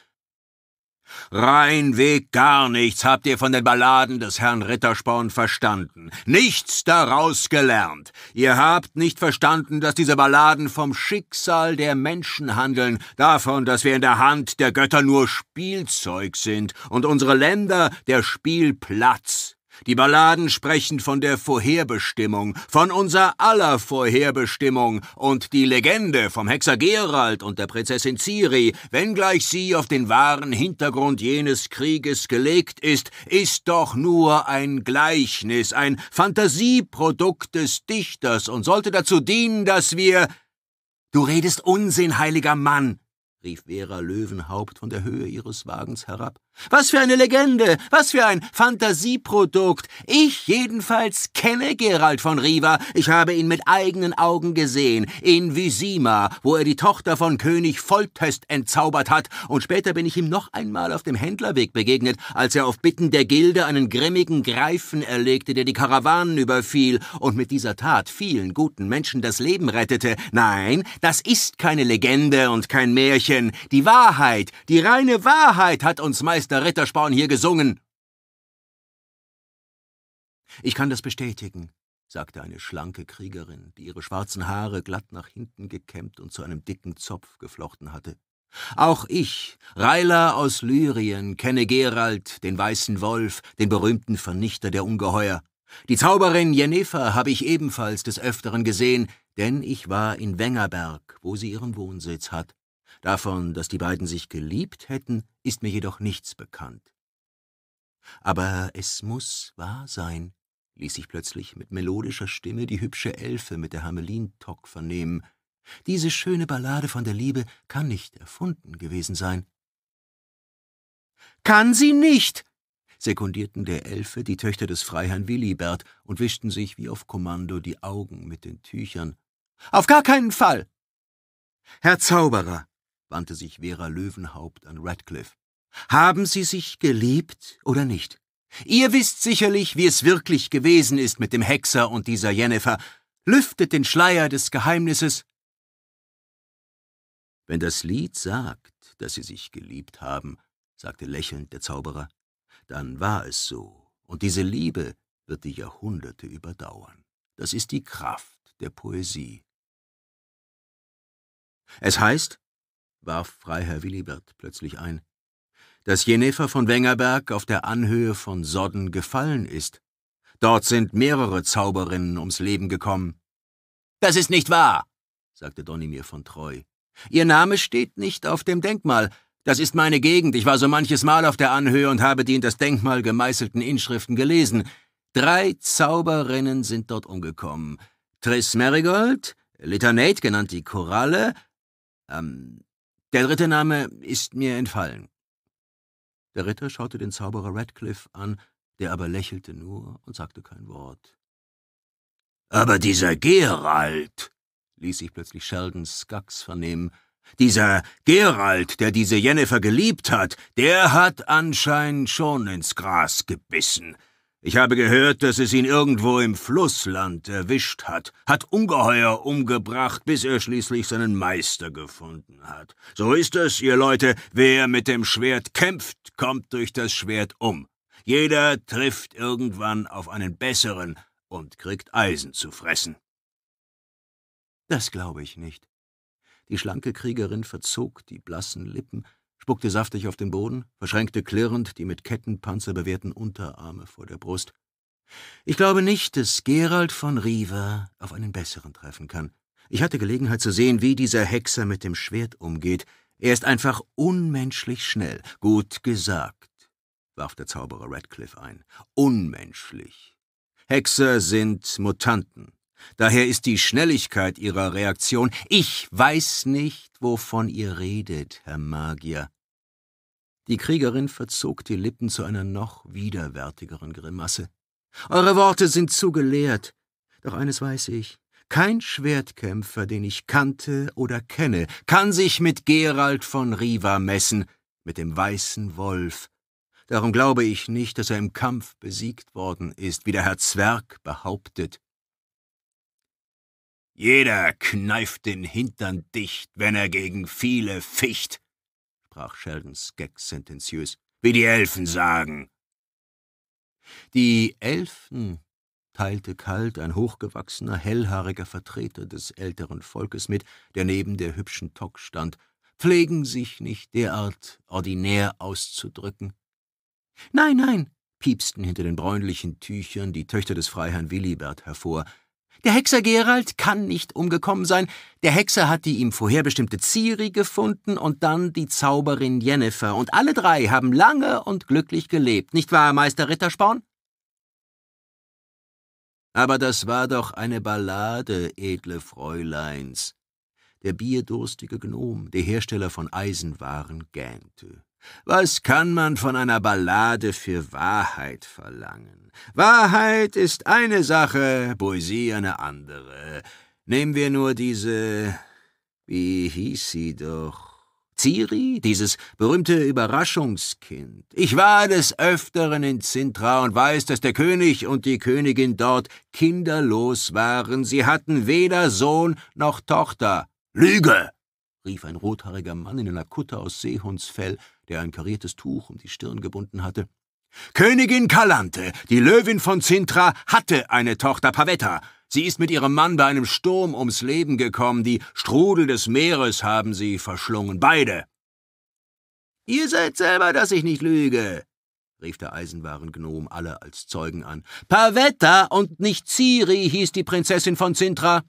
Reinweg gar nichts habt ihr von den Balladen des Herrn Rittersporn verstanden, nichts daraus gelernt. Ihr habt nicht verstanden, dass diese Balladen vom Schicksal der Menschen handeln, davon, dass wir in der Hand der Götter nur Spielzeug sind und unsere Länder der Spielplatz die Balladen sprechen von der Vorherbestimmung, von unser aller Vorherbestimmung und die Legende vom Hexer Gerald und der Prinzessin Ciri, wenngleich sie auf den wahren Hintergrund jenes Krieges gelegt ist, ist doch nur ein Gleichnis, ein Fantasieprodukt des Dichters und sollte dazu dienen, dass wir Du redest Unsinn, heiliger Mann, rief Vera Löwenhaupt von der Höhe ihres Wagens herab. Was für eine Legende, was für ein Fantasieprodukt. Ich jedenfalls kenne Gerald von Riva. Ich habe ihn mit eigenen Augen gesehen, in Visima, wo er die Tochter von König Foltest entzaubert hat, und später bin ich ihm noch einmal auf dem Händlerweg begegnet, als er auf Bitten der Gilde einen grimmigen Greifen erlegte, der die Karawanen überfiel und mit dieser Tat vielen guten Menschen das Leben rettete. Nein, das ist keine Legende und kein Märchen. Die Wahrheit, die reine Wahrheit hat uns meist Meister Rittersporn hier gesungen. Ich kann das bestätigen, sagte eine schlanke Kriegerin, die ihre schwarzen Haare glatt nach hinten gekämmt und zu einem dicken Zopf geflochten hatte. Auch ich, Reiler aus Lyrien, kenne Gerald, den weißen Wolf, den berühmten Vernichter der Ungeheuer. Die Zauberin Jennifer habe ich ebenfalls des Öfteren gesehen, denn ich war in Wengerberg, wo sie ihren Wohnsitz hat, Davon, dass die beiden sich geliebt hätten, ist mir jedoch nichts bekannt. Aber es muß wahr sein, ließ sich plötzlich mit melodischer Stimme die hübsche Elfe mit der Hamelintock vernehmen. Diese schöne Ballade von der Liebe kann nicht erfunden gewesen sein. Kann sie nicht! sekundierten der Elfe die Töchter des Freiherrn Willibert und wischten sich wie auf Kommando die Augen mit den Tüchern. Auf gar keinen Fall! Herr Zauberer, wandte sich Vera Löwenhaupt an Radcliffe. Haben Sie sich geliebt oder nicht? Ihr wisst sicherlich, wie es wirklich gewesen ist mit dem Hexer und dieser Jennifer. Lüftet den Schleier des Geheimnisses. Wenn das Lied sagt, dass sie sich geliebt haben, sagte lächelnd der Zauberer, dann war es so, und diese Liebe wird die Jahrhunderte überdauern. Das ist die Kraft der Poesie. Es heißt, warf Freiherr Willibert plötzlich ein. Dass Jenefer von Wengerberg auf der Anhöhe von Sodden gefallen ist. Dort sind mehrere Zauberinnen ums Leben gekommen. Das ist nicht wahr, sagte Donimir von Treu. Ihr Name steht nicht auf dem Denkmal. Das ist meine Gegend. Ich war so manches Mal auf der Anhöhe und habe die in das Denkmal gemeißelten Inschriften gelesen. Drei Zauberinnen sind dort umgekommen. Triss Marigold, Litanate, genannt die Koralle, ähm, der dritte Name ist mir entfallen. Der Ritter schaute den Zauberer Radcliffe an, der aber lächelte nur und sagte kein Wort. Aber dieser Gerald, ließ sich plötzlich Sheldon Skaggs vernehmen, dieser Gerald, der diese Jennifer geliebt hat, der hat anscheinend schon ins Gras gebissen. Ich habe gehört, dass es ihn irgendwo im Flussland erwischt hat, hat Ungeheuer umgebracht, bis er schließlich seinen Meister gefunden hat. So ist es, ihr Leute, wer mit dem Schwert kämpft, kommt durch das Schwert um. Jeder trifft irgendwann auf einen besseren und kriegt Eisen zu fressen. Das glaube ich nicht. Die schlanke Kriegerin verzog die blassen Lippen, spuckte saftig auf den Boden, verschränkte klirrend die mit Kettenpanzer bewehrten Unterarme vor der Brust. Ich glaube nicht, dass Gerald von Riva auf einen besseren treffen kann. Ich hatte Gelegenheit zu sehen, wie dieser Hexer mit dem Schwert umgeht. Er ist einfach unmenschlich schnell. Gut gesagt, warf der Zauberer Radcliffe ein. Unmenschlich. Hexer sind Mutanten. Daher ist die Schnelligkeit ihrer Reaktion Ich weiß nicht, wovon ihr redet, Herr Magier. Die Kriegerin verzog die Lippen zu einer noch widerwärtigeren Grimasse. Eure Worte sind zu gelehrt. Doch eines weiß ich. Kein Schwertkämpfer, den ich kannte oder kenne, kann sich mit Gerald von Riva messen, mit dem weißen Wolf. Darum glaube ich nicht, dass er im Kampf besiegt worden ist, wie der Herr Zwerg behauptet. Jeder kneift den Hintern dicht, wenn er gegen viele ficht, sprach Sheldon Skeck sentenziös, wie die Elfen sagen. Die Elfen, teilte Kalt, ein hochgewachsener, hellhaariger Vertreter des älteren Volkes mit, der neben der hübschen Tock stand, pflegen sich nicht derart ordinär auszudrücken. Nein, nein, piepsten hinter den bräunlichen Tüchern die Töchter des Freiherrn Willibert hervor, der Hexer Gerald kann nicht umgekommen sein. Der Hexer hat die ihm vorherbestimmte Ciri gefunden und dann die Zauberin Jennifer. Und alle drei haben lange und glücklich gelebt, nicht wahr, Meister Rittersporn? Aber das war doch eine Ballade, edle Fräuleins. Der bierdurstige Gnom, der Hersteller von Eisenwaren, gähnte. Was kann man von einer Ballade für Wahrheit verlangen? Wahrheit ist eine Sache, Poesie eine andere. Nehmen wir nur diese. Wie hieß sie doch? Ziri, dieses berühmte Überraschungskind. Ich war des Öfteren in Zintra und weiß, dass der König und die Königin dort kinderlos waren. Sie hatten weder Sohn noch Tochter. Lüge! rief ein rothaariger Mann in einer Kutte aus Seehundsfell, der ein kariertes Tuch um die Stirn gebunden hatte. Königin Kalante, die Löwin von Zintra, hatte eine Tochter Pavetta. Sie ist mit ihrem Mann bei einem Sturm ums Leben gekommen. Die Strudel des Meeres haben sie verschlungen, beide. Ihr seid selber, dass ich nicht lüge, rief der Eisenwarengnom alle als Zeugen an. Pavetta und nicht Ciri hieß die Prinzessin von Zintra.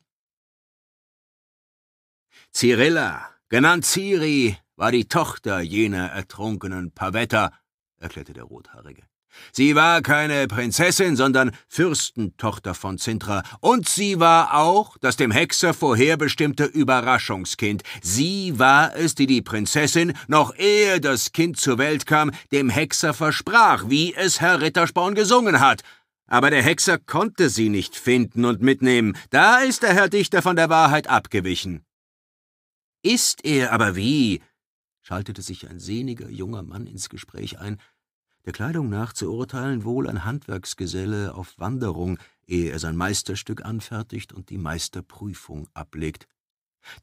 Cirilla, genannt Ciri, war die Tochter jener ertrunkenen Pavetta, erklärte der Rothaarige. Sie war keine Prinzessin, sondern Fürstentochter von Zintra, und sie war auch das dem Hexer vorherbestimmte Überraschungskind. Sie war es, die die Prinzessin, noch ehe das Kind zur Welt kam, dem Hexer versprach, wie es Herr Rittersporn gesungen hat. Aber der Hexer konnte sie nicht finden und mitnehmen. Da ist der Herr Dichter von der Wahrheit abgewichen. Ist er aber wie? schaltete sich ein sehniger junger Mann ins Gespräch ein, der Kleidung nach zu urteilen wohl ein Handwerksgeselle auf Wanderung, ehe er sein Meisterstück anfertigt und die Meisterprüfung ablegt.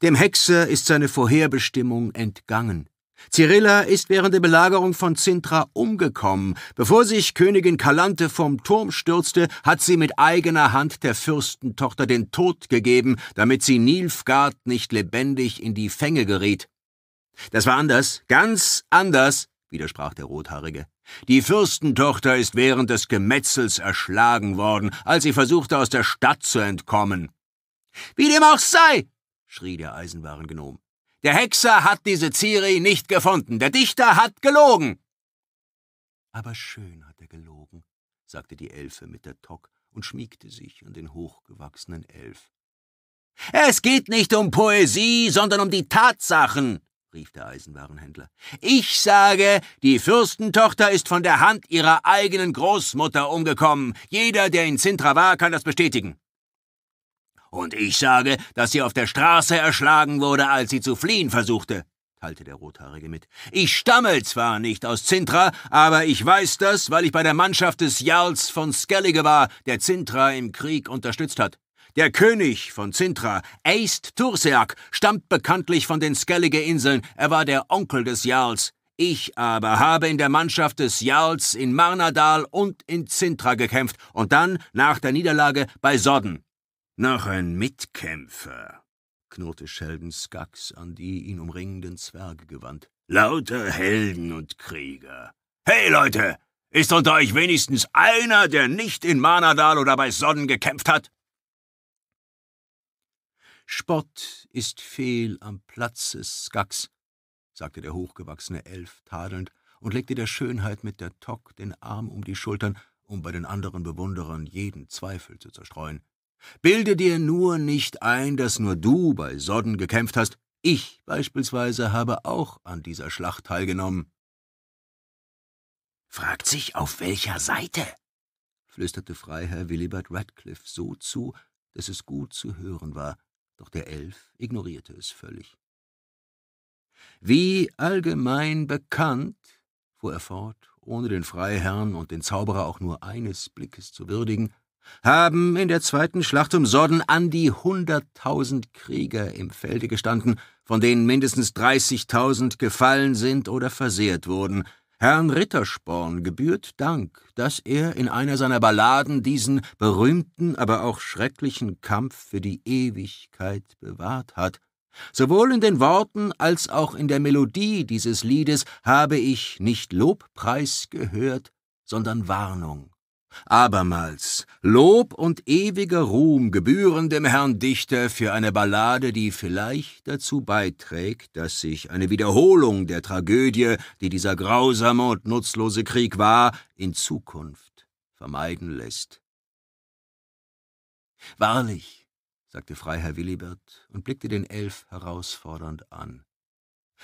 Dem Hexer ist seine Vorherbestimmung entgangen. Cyrilla ist während der Belagerung von Zintra umgekommen. Bevor sich Königin Kalante vom Turm stürzte, hat sie mit eigener Hand der Fürstentochter den Tod gegeben, damit sie Nilfgaard nicht lebendig in die Fänge geriet. Das war anders, ganz anders, widersprach der Rothaarige. Die Fürstentochter ist während des Gemetzels erschlagen worden, als sie versuchte, aus der Stadt zu entkommen. Wie dem auch sei, schrie der Eisenwarengnom. Der Hexer hat diese Ciri nicht gefunden. Der Dichter hat gelogen. Aber schön hat er gelogen, sagte die Elfe mit der Tock und schmiegte sich an den hochgewachsenen Elf. Es geht nicht um Poesie, sondern um die Tatsachen, rief der Eisenwarenhändler. Ich sage, die Fürstentochter ist von der Hand ihrer eigenen Großmutter umgekommen. Jeder, der in Sintra war, kann das bestätigen. Und ich sage, dass sie auf der Straße erschlagen wurde, als sie zu fliehen versuchte, teilte der Rothaarige mit. Ich stamme zwar nicht aus Zintra, aber ich weiß das, weil ich bei der Mannschaft des Jarls von Skellige war, der Zintra im Krieg unterstützt hat. Der König von Zintra, Eist Turseak, stammt bekanntlich von den Skellige-Inseln. Er war der Onkel des Jarls. Ich aber habe in der Mannschaft des Jarls in Marnadal und in Zintra gekämpft und dann, nach der Niederlage, bei Sodden. Noch ein Mitkämpfer, knurrte Sheldon Skax an die ihn umringenden Zwerge gewandt. Lauter Helden und Krieger. Hey Leute, ist unter euch wenigstens einer, der nicht in Manadal oder bei Sodden gekämpft hat? Spott ist fehl am Platz des Skacks, sagte der hochgewachsene Elf tadelnd und legte der Schönheit mit der Tock den Arm um die Schultern, um bei den anderen Bewunderern jeden Zweifel zu zerstreuen. Bilde dir nur nicht ein, dass nur du bei Sodden gekämpft hast. Ich beispielsweise habe auch an dieser Schlacht teilgenommen. Fragt sich, auf welcher Seite? flüsterte Freiherr Willibald Radcliffe so zu, dass es gut zu hören war doch der Elf ignorierte es völlig. Wie allgemein bekannt, fuhr er fort, ohne den Freiherrn und den Zauberer auch nur eines Blickes zu würdigen, haben in der zweiten Schlacht um Sodden an die hunderttausend Krieger im Felde gestanden, von denen mindestens dreißigtausend gefallen sind oder versehrt wurden, Herrn Rittersporn gebührt Dank, dass er in einer seiner Balladen diesen berühmten, aber auch schrecklichen Kampf für die Ewigkeit bewahrt hat. Sowohl in den Worten als auch in der Melodie dieses Liedes habe ich nicht Lobpreis gehört, sondern Warnung. Abermals Lob und ewiger Ruhm gebühren dem Herrn Dichter für eine Ballade, die vielleicht dazu beiträgt, dass sich eine Wiederholung der Tragödie, die dieser grausame und nutzlose Krieg war, in Zukunft vermeiden lässt. Wahrlich, sagte Freiherr Willibert und blickte den Elf herausfordernd an.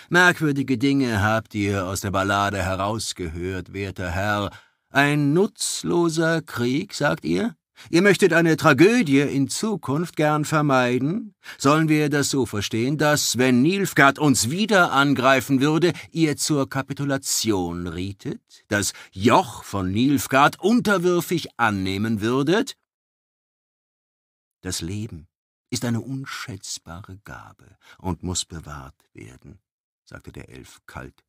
Merkwürdige Dinge habt ihr aus der Ballade herausgehört, werter Herr, ein nutzloser Krieg, sagt ihr? Ihr möchtet eine Tragödie in Zukunft gern vermeiden? Sollen wir das so verstehen, dass, wenn Nilfgaard uns wieder angreifen würde, ihr zur Kapitulation rietet? Das Joch von Nilfgaard unterwürfig annehmen würdet? Das Leben ist eine unschätzbare Gabe und muss bewahrt werden, sagte der Elf kalt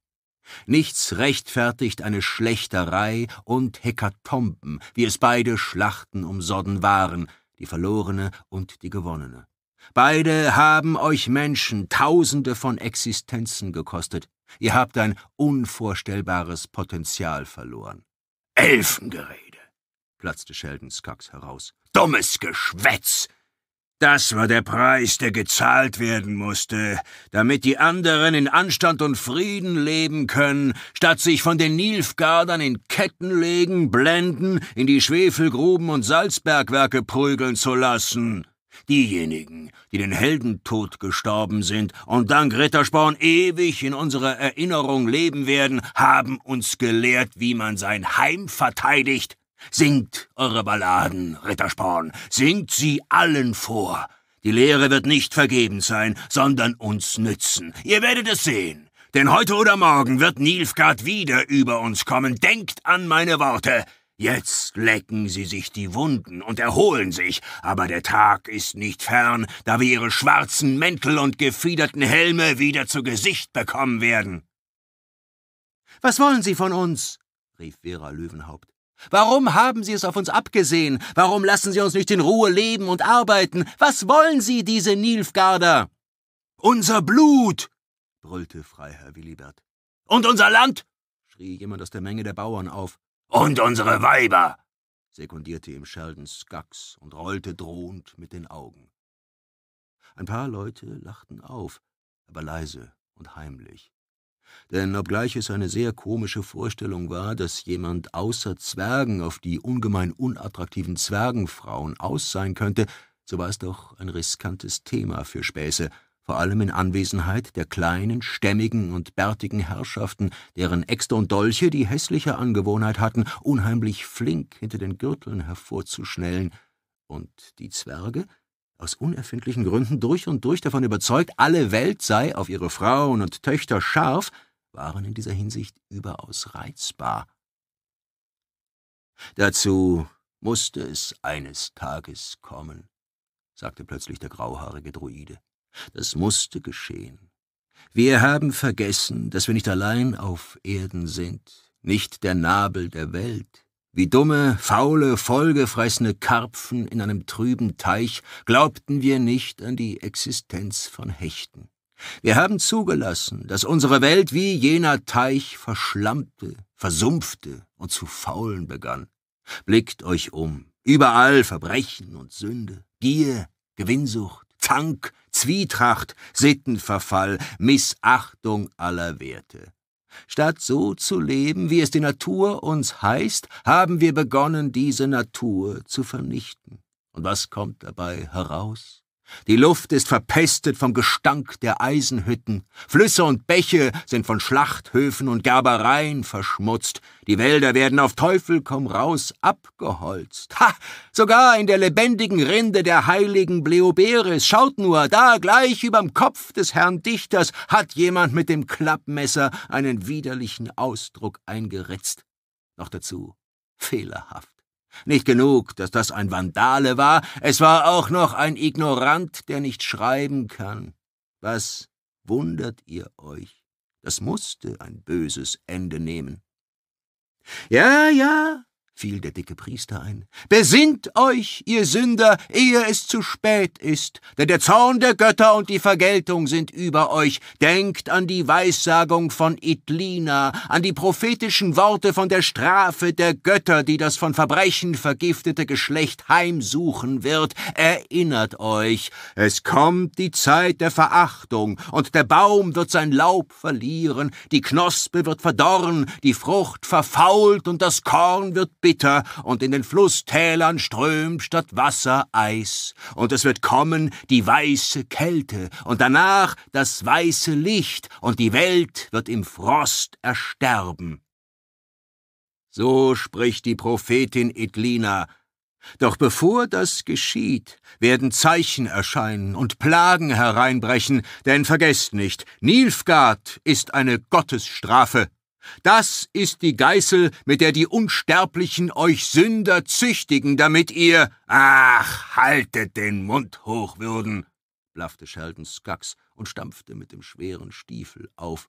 Nichts rechtfertigt eine Schlechterei und Hekatomben, wie es beide Schlachten umsodden waren, die verlorene und die gewonnene. Beide haben euch Menschen Tausende von Existenzen gekostet. Ihr habt ein unvorstellbares Potenzial verloren. Elfengerede, platzte Sheldon Skaggs heraus. Dummes Geschwätz! Das war der Preis, der gezahlt werden musste, damit die anderen in Anstand und Frieden leben können, statt sich von den Nilfgardern in Ketten legen, blenden, in die Schwefelgruben und Salzbergwerke prügeln zu lassen. Diejenigen, die den Heldentod gestorben sind und dank Rittersporn ewig in unserer Erinnerung leben werden, haben uns gelehrt, wie man sein Heim verteidigt. Singt eure Balladen, Rittersporn, singt sie allen vor. Die Lehre wird nicht vergebens sein, sondern uns nützen. Ihr werdet es sehen. Denn heute oder morgen wird Nilfgaard wieder über uns kommen. Denkt an meine Worte. Jetzt lecken sie sich die Wunden und erholen sich, aber der Tag ist nicht fern, da wir ihre schwarzen Mäntel und gefiederten Helme wieder zu Gesicht bekommen werden. Was wollen Sie von uns? rief Vera Löwenhaupt. Warum haben Sie es auf uns abgesehen? Warum lassen Sie uns nicht in Ruhe leben und arbeiten? Was wollen Sie, diese Nilfgarder? Unser Blut! brüllte Freiherr Willibert. Und unser Land! schrie jemand aus der Menge der Bauern auf. Und unsere Weiber! sekundierte ihm Sheldon Skaggs und rollte drohend mit den Augen. Ein paar Leute lachten auf, aber leise und heimlich denn obgleich es eine sehr komische Vorstellung war, dass jemand außer Zwergen auf die ungemein unattraktiven Zwergenfrauen aus sein könnte, so war es doch ein riskantes Thema für Späße, vor allem in Anwesenheit der kleinen, stämmigen und bärtigen Herrschaften, deren Äxte und Dolche die hässliche Angewohnheit hatten, unheimlich flink hinter den Gürteln hervorzuschnellen, und die Zwerge aus unerfindlichen Gründen durch und durch davon überzeugt, alle Welt sei auf ihre Frauen und Töchter scharf, waren in dieser Hinsicht überaus reizbar. Dazu musste es eines Tages kommen, sagte plötzlich der grauhaarige Druide. Das musste geschehen. Wir haben vergessen, dass wir nicht allein auf Erden sind, nicht der Nabel der Welt. Wie dumme, faule, vollgefressene Karpfen in einem trüben Teich glaubten wir nicht an die Existenz von Hechten. Wir haben zugelassen, dass unsere Welt wie jener Teich verschlammte, versumpfte und zu faulen begann. Blickt euch um. Überall Verbrechen und Sünde, Gier, Gewinnsucht, Zank, Zwietracht, Sittenverfall, Missachtung aller Werte. Statt so zu leben, wie es die Natur uns heißt, haben wir begonnen, diese Natur zu vernichten. Und was kommt dabei heraus? Die Luft ist verpestet vom Gestank der Eisenhütten. Flüsse und Bäche sind von Schlachthöfen und Gerbereien verschmutzt. Die Wälder werden auf Teufel komm raus abgeholzt. Ha! Sogar in der lebendigen Rinde der heiligen Bleoberis, schaut nur, da gleich überm Kopf des Herrn Dichters hat jemand mit dem Klappmesser einen widerlichen Ausdruck eingeritzt. Noch dazu fehlerhaft. Nicht genug, dass das ein Vandale war, es war auch noch ein Ignorant, der nicht schreiben kann. Was wundert ihr euch? Das musste ein böses Ende nehmen. Ja, ja, fiel der dicke Priester ein. Besinnt euch, ihr Sünder, ehe es zu spät ist, denn der Zorn der Götter und die Vergeltung sind über euch. Denkt an die Weissagung von Itlina, an die prophetischen Worte von der Strafe der Götter, die das von Verbrechen vergiftete Geschlecht heimsuchen wird. Erinnert euch, es kommt die Zeit der Verachtung, und der Baum wird sein Laub verlieren, die Knospe wird verdorren, die Frucht verfault und das Korn wird bitter, und in den Flusstälern strömt statt Wasser Eis, und es wird kommen die weiße Kälte, und danach das weiße Licht, und die Welt wird im Frost ersterben. So spricht die Prophetin Edlina. doch bevor das geschieht, werden Zeichen erscheinen und Plagen hereinbrechen, denn vergesst nicht, Nilfgaard ist eine Gottesstrafe. Das ist die Geißel, mit der die Unsterblichen euch Sünder züchtigen, damit ihr... Ach, haltet den Mund hoch, Würden, blaffte Sheldon Skaggs und stampfte mit dem schweren Stiefel auf.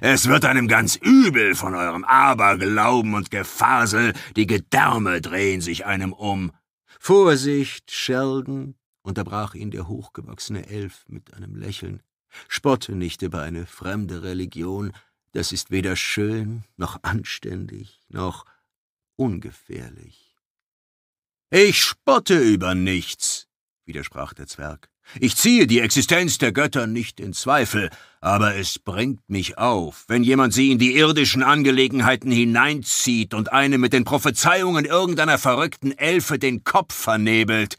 Es wird einem ganz übel von eurem Aberglauben und Gefasel, die Gedärme drehen sich einem um. Vorsicht, Sheldon, unterbrach ihn der hochgewachsene Elf mit einem Lächeln. Spotte nicht über eine fremde Religion, das ist weder schön noch anständig noch ungefährlich. Ich spotte über nichts, widersprach der Zwerg. Ich ziehe die Existenz der Götter nicht in Zweifel, aber es bringt mich auf, wenn jemand sie in die irdischen Angelegenheiten hineinzieht und einem mit den Prophezeiungen irgendeiner verrückten Elfe den Kopf vernebelt.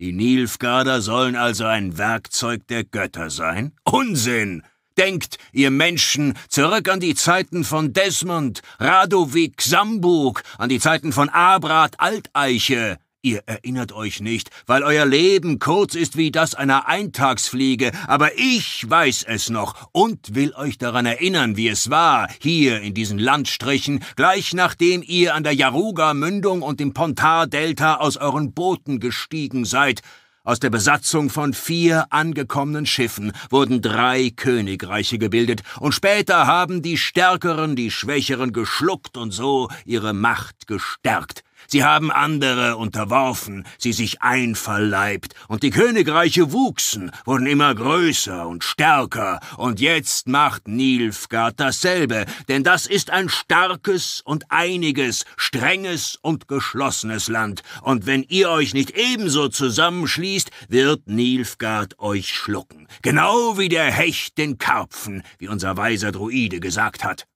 Die Nilfgarder sollen also ein Werkzeug der Götter sein? Unsinn! Denkt, ihr Menschen, zurück an die Zeiten von Desmond, Radovik, Sambuk, an die Zeiten von Abrat, Alteiche. Ihr erinnert euch nicht, weil euer Leben kurz ist wie das einer Eintagsfliege, aber ich weiß es noch und will euch daran erinnern, wie es war, hier in diesen Landstrichen, gleich nachdem ihr an der Jaruga-Mündung und dem Pontar-Delta aus euren Booten gestiegen seid, aus der Besatzung von vier angekommenen Schiffen wurden drei Königreiche gebildet, und später haben die Stärkeren die Schwächeren geschluckt und so ihre Macht gestärkt. Sie haben andere unterworfen, sie sich einverleibt, und die Königreiche wuchsen, wurden immer größer und stärker, und jetzt macht Nilfgaard dasselbe, denn das ist ein starkes und einiges, strenges und geschlossenes Land, und wenn ihr euch nicht ebenso zusammenschließt, wird Nilfgaard euch schlucken, genau wie der Hecht den Karpfen, wie unser weiser Druide gesagt hat.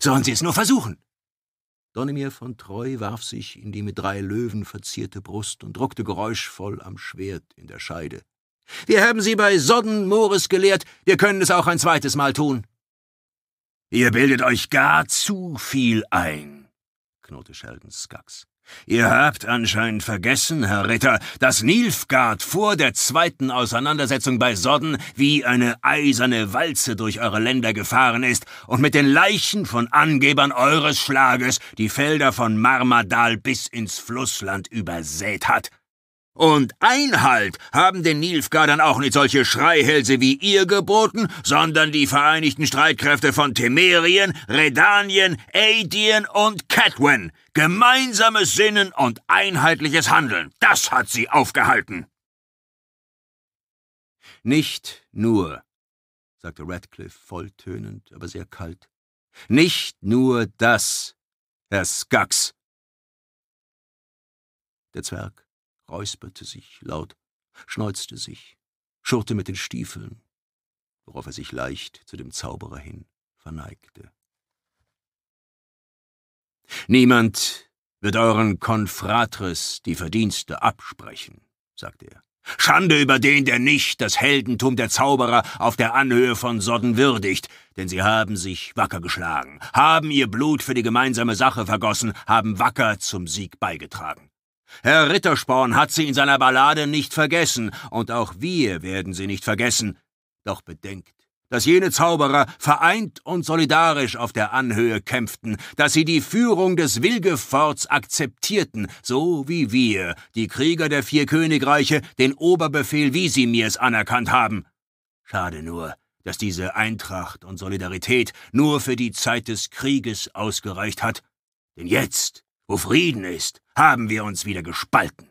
Sollen sie es nur versuchen? Donemir von Treu warf sich in die mit drei Löwen verzierte Brust und ruckte geräuschvoll am Schwert in der Scheide. »Wir haben Sie bei Sodden Mores gelehrt, wir können es auch ein zweites Mal tun.« »Ihr bildet euch gar zu viel ein«, knurrte Sheldon Skax. Ihr habt anscheinend vergessen, Herr Ritter, dass Nilfgaard vor der zweiten Auseinandersetzung bei Sodden wie eine eiserne Walze durch eure Länder gefahren ist und mit den Leichen von Angebern eures Schlages die Felder von Marmadal bis ins Flussland übersät hat. Und Einhalt haben den Nilfgaardern auch nicht solche Schreihälse wie ihr geboten, sondern die vereinigten Streitkräfte von Temerien, Redanien, Aedien und Catwin. Gemeinsames Sinnen und einheitliches Handeln, das hat sie aufgehalten. Nicht nur, sagte Radcliffe volltönend, aber sehr kalt, nicht nur das, Herr Skax. Der Zwerg räusperte sich laut, schneuzte sich, schurrte mit den Stiefeln, worauf er sich leicht zu dem Zauberer hin verneigte. Niemand wird euren Konfratres die Verdienste absprechen, sagte er. Schande über den, der nicht das Heldentum der Zauberer auf der Anhöhe von Sodden würdigt, denn sie haben sich wacker geschlagen, haben ihr Blut für die gemeinsame Sache vergossen, haben wacker zum Sieg beigetragen. Herr Rittersporn hat sie in seiner Ballade nicht vergessen, und auch wir werden sie nicht vergessen. Doch bedenkt, dass jene Zauberer vereint und solidarisch auf der Anhöhe kämpften, dass sie die Führung des Wilgeforts akzeptierten, so wie wir, die Krieger der vier Königreiche, den Oberbefehl Wisimirs anerkannt haben. Schade nur, dass diese Eintracht und Solidarität nur für die Zeit des Krieges ausgereicht hat. Denn jetzt wo Frieden ist, haben wir uns wieder gespalten.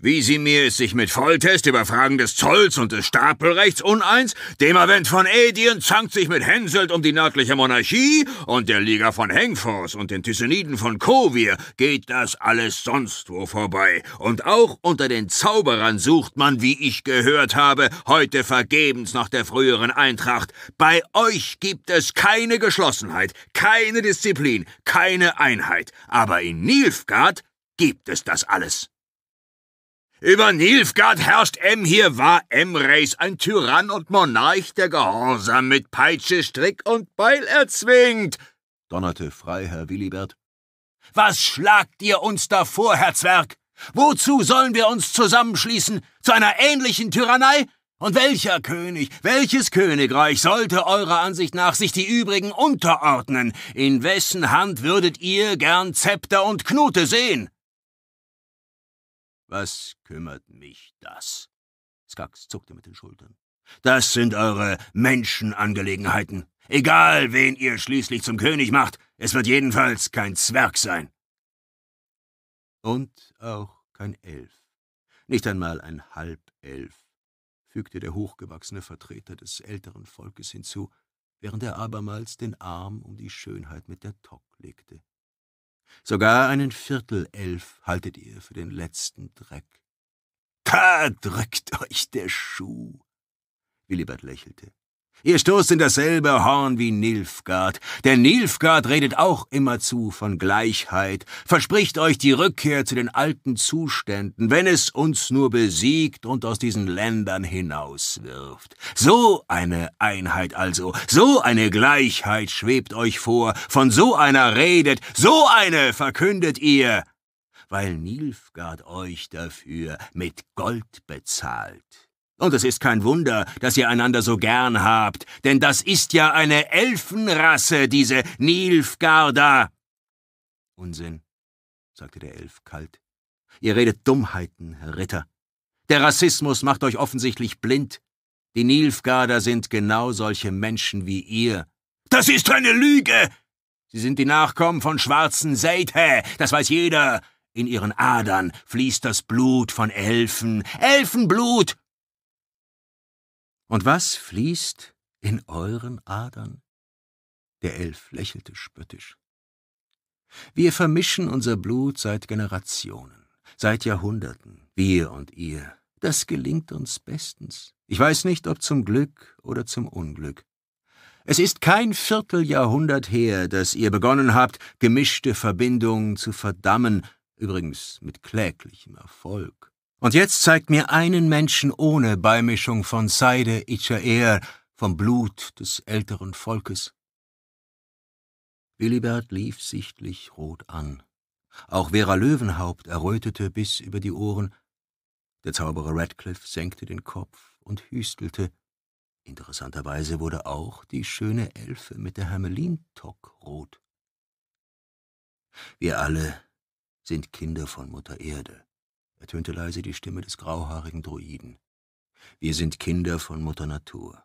Wie sie mir ist sich mit Volltest über Fragen des Zolls und des Stapelrechts uneins, dem Avent von Edien zankt sich mit Henselt um die nördliche Monarchie und der Liga von Hengfors und den Thysseniden von Kovir geht das alles sonst wo vorbei. Und auch unter den Zauberern sucht man, wie ich gehört habe, heute vergebens nach der früheren Eintracht. Bei euch gibt es keine Geschlossenheit, keine Disziplin, keine Einheit, aber in Nilfgaard gibt es das alles. Über Nilfgaard herrscht M hier, war m Reis ein Tyrann und Monarch, der Gehorsam mit Peitsche, Strick und Beil erzwingt, donnerte Freiherr Willibert. Was schlagt ihr uns davor, Herr Zwerg? Wozu sollen wir uns zusammenschließen? Zu einer ähnlichen Tyrannei? Und welcher König, welches Königreich sollte eurer Ansicht nach sich die übrigen unterordnen? In wessen Hand würdet ihr gern Zepter und Knute sehen? Was kümmert mich das? Skax zuckte mit den Schultern. Das sind eure Menschenangelegenheiten. Egal, wen ihr schließlich zum König macht, es wird jedenfalls kein Zwerg sein. Und auch kein Elf. Nicht einmal ein Halbelf, fügte der hochgewachsene Vertreter des älteren Volkes hinzu, während er abermals den Arm um die Schönheit mit der Tock legte. Sogar einen Viertel elf haltet ihr für den letzten Dreck. Da drückt euch der Schuh. Willibert lächelte. Ihr stoßt in dasselbe Horn wie Nilfgaard, denn Nilfgaard redet auch immerzu von Gleichheit, verspricht euch die Rückkehr zu den alten Zuständen, wenn es uns nur besiegt und aus diesen Ländern hinauswirft. So eine Einheit also, so eine Gleichheit schwebt euch vor, von so einer redet, so eine verkündet ihr, weil Nilfgaard euch dafür mit Gold bezahlt. Und es ist kein Wunder, dass ihr einander so gern habt, denn das ist ja eine Elfenrasse, diese Nilfgarda. Unsinn, sagte der Elf kalt. Ihr redet Dummheiten, Herr Ritter. Der Rassismus macht euch offensichtlich blind. Die Nilfgarder sind genau solche Menschen wie ihr. Das ist eine Lüge! Sie sind die Nachkommen von schwarzen Seithä, das weiß jeder. In ihren Adern fließt das Blut von Elfen. Elfenblut! Und was fließt in euren Adern? Der Elf lächelte spöttisch. Wir vermischen unser Blut seit Generationen, seit Jahrhunderten, wir und ihr. Das gelingt uns bestens. Ich weiß nicht, ob zum Glück oder zum Unglück. Es ist kein Vierteljahrhundert her, dass ihr begonnen habt, gemischte Verbindungen zu verdammen, übrigens mit kläglichem Erfolg. Und jetzt zeigt mir einen Menschen ohne Beimischung von Seide Ichaer, vom Blut des älteren Volkes. Willibert lief sichtlich rot an. Auch Vera Löwenhaupt errötete bis über die Ohren. Der Zauberer Radcliffe senkte den Kopf und hüstelte. Interessanterweise wurde auch die schöne Elfe mit der Hermelintock rot. Wir alle sind Kinder von Mutter Erde ertönte leise die Stimme des grauhaarigen Druiden. Wir sind Kinder von Mutter Natur.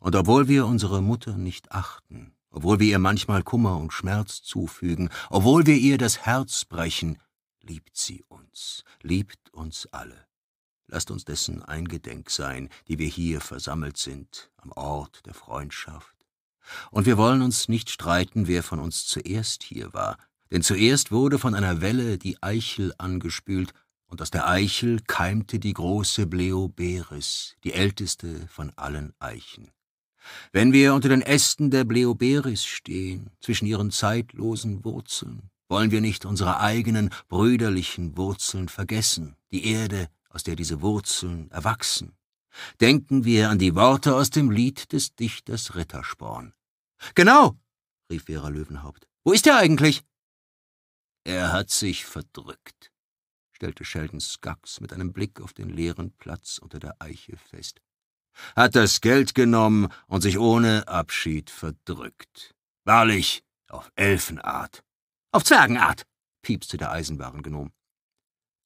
Und obwohl wir unsere Mutter nicht achten, obwohl wir ihr manchmal Kummer und Schmerz zufügen, obwohl wir ihr das Herz brechen, liebt sie uns, liebt uns alle. Lasst uns dessen Eingedenk sein, die wir hier versammelt sind, am Ort der Freundschaft. Und wir wollen uns nicht streiten, wer von uns zuerst hier war, denn zuerst wurde von einer Welle die Eichel angespült und aus der Eichel keimte die große Bleoberis, die älteste von allen Eichen. Wenn wir unter den Ästen der Bleoberis stehen, zwischen ihren zeitlosen Wurzeln, wollen wir nicht unsere eigenen brüderlichen Wurzeln vergessen, die Erde, aus der diese Wurzeln erwachsen. Denken wir an die Worte aus dem Lied des Dichters Rittersporn. Genau, rief Vera Löwenhaupt. Wo ist er eigentlich? Er hat sich verdrückt stellte Sheldon Skaggs mit einem Blick auf den leeren Platz unter der Eiche fest. Hat das Geld genommen und sich ohne Abschied verdrückt. Wahrlich, auf Elfenart. Auf Zwergenart, piepste der Eisenwarengenom.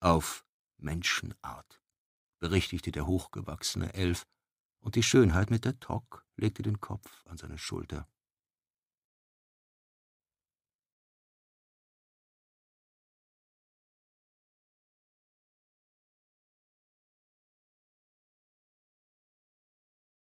Auf Menschenart, berichtigte der hochgewachsene Elf, und die Schönheit mit der Tock legte den Kopf an seine Schulter.